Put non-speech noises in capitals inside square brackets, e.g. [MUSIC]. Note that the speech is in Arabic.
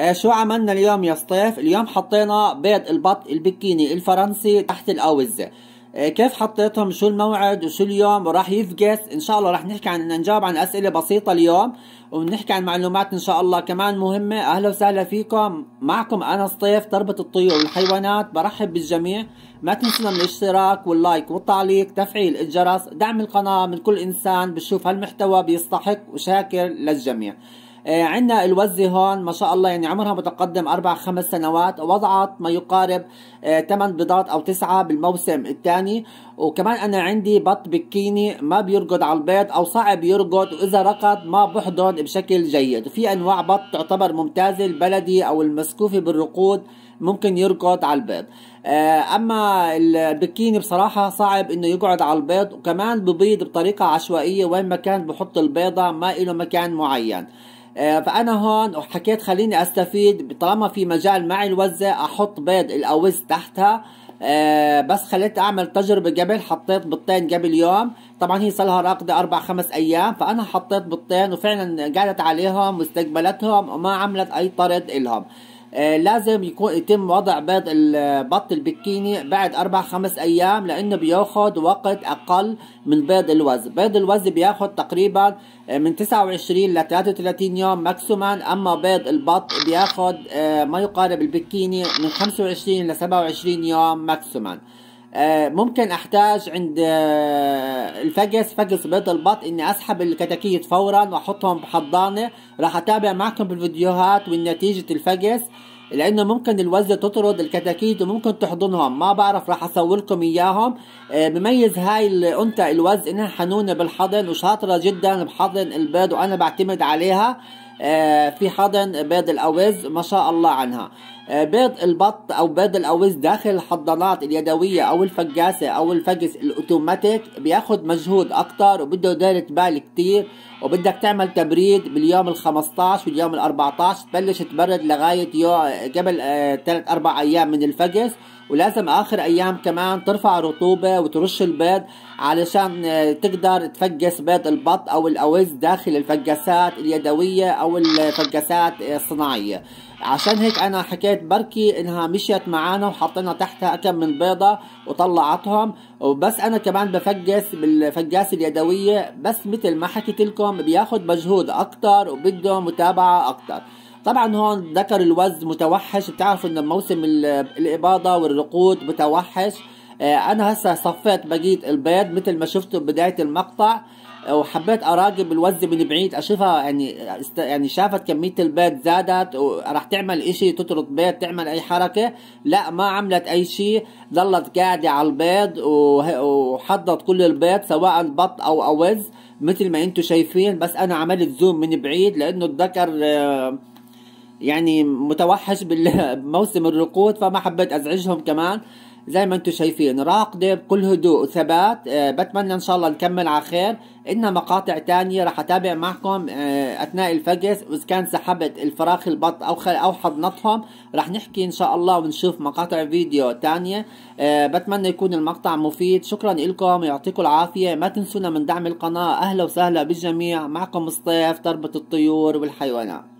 آه شو عملنا اليوم يا سطيف اليوم حطينا بيض البط البكيني الفرنسي تحت الأوزة آه كيف حطيتهم شو الموعد وشو اليوم وراح يفقس ان شاء الله راح نحكي عن نجاوب عن اسئله بسيطه اليوم ونحكي عن معلومات ان شاء الله كمان مهمه اهلا وسهلا فيكم معكم انا سطيف تربه الطيور والحيوانات برحب بالجميع ما تنسونا من الاشتراك واللايك والتعليق تفعيل الجرس دعم القناه من كل انسان بشوف هالمحتوى بيستحق وشاكر للجميع آه، عندنا الوزي هون ما شاء الله يعني عمرها متقدم أربع خمس سنوات وضعت ما يقارب آه، ثمان بيضات أو تسعة بالموسم الثاني وكمان أنا عندي بط بكيني ما بيرقد على البيض أو صعب يرقد وإذا رقد ما بحضن بشكل جيد وفي أنواع بط تعتبر ممتازة البلدي أو المسكوفة بالرقود ممكن يرقد على البيض آه، اما البكيني بصراحه صعب انه يقعد على البيض وكمان ببيض بطريقه عشوائيه وين ما كان بحط البيضه ما له مكان معين آه، فانا هون حكيت خليني استفيد طالما في مجال معي الوزه احط بيض الاوز تحتها أه بس خليت اعمل تجربه قبل حطيت بطين قبل يوم طبعا هي صار لها راقده اربع خمس ايام فانا حطيت بطين وفعلا قعدت عليهم واستقبلتهم وما عملت اي طرد الهم آه، لازم يكون يتم وضع بيض البط البكيني بعد أربع خمس أيام لأنه بياخد وقت أقل من بيض الوز بيض الوز بياخد تقريبا آه، من 29 ل 33 يوم ماكسيما أما بيض البط بياخد آه، ما يقارب البكيني من 25 ل 27 يوم ماكسيما آه، ممكن احتاج عند آه، الفقس فقس بيض البط اني اسحب الكتاكيت فورا واحطهم بحضانه راح اتابع معكم بالفيديوهات والنتيجه الفقس لانه ممكن الوزه تطرد الكتاكيت وممكن تحضنهم ما بعرف راح اصور لكم اياهم آه، بميز هاي الانثى الوز انها حنونه بالحضن وشاطره جدا بحضن البيض وانا بعتمد عليها آه، في حضن بيض الأوز ما شاء الله عنها آه، بيض البط أو بيض الأوز داخل الحضانات اليدوية أو الفقاسة أو الفقس الأوتوماتيك بياخد مجهود أكتر وبده دايرة بال كتير وبدك تعمل تبريد باليوم ال 15 واليوم ال 14 تبلش تبرد لغاية يوم قبل ثلاث آه، أربع أيام من الفقس ولازم آخر أيام كمان ترفع رطوبة وترش البيض علشان تقدر تفقس بيض البط أو الأوز داخل الفقاسات اليدوية أو او الفجاسات الصناعيه عشان هيك انا حكيت بركي انها مشيت معانا وحطينا تحتها كم من بيضه وطلعتهم وبس انا كمان بفجس بالفقاسه اليدويه بس مثل ما حكيت لكم بياخد مجهود اكتر وبده متابعه اكتر طبعا هون ذكر الوز متوحش بتعرفوا انه موسم الاباضه والرقود متوحش آه، انا هسه صفيت بقيه البيض مثل ما شفتوا بدايه المقطع آه، وحبيت اراقب الوزه من بعيد اشوفها يعني آه، است... يعني شافت كميه البيض زادت وراح تعمل اشي تطرد بيض تعمل اي حركه لا ما عملت اي شيء ظلت قاعده على البيض وحضت كل البيض سواء بط او اوز مثل ما انتم شايفين بس انا عملت زوم من بعيد لانه الذكر يعني متوحش [LAUGHS] بموسم الركود فما حبيت ازعجهم كمان زي ما انتم شايفين راقده بكل هدوء وثبات آه، بتمنى ان شاء الله نكمل على خير إن مقاطع تانية رح أتابع معكم آه، أثناء الفقس وإذا كان سحبت الفراخ البط أو خل أو حضنتهم رح نحكي إن شاء الله ونشوف مقاطع فيديو تانية آه، بتمنى يكون المقطع مفيد شكرا لكم يعطيكم العافية ما تنسونا من دعم القناة أهلا وسهلا بالجميع معكم الصيف تربة الطيور والحيوانات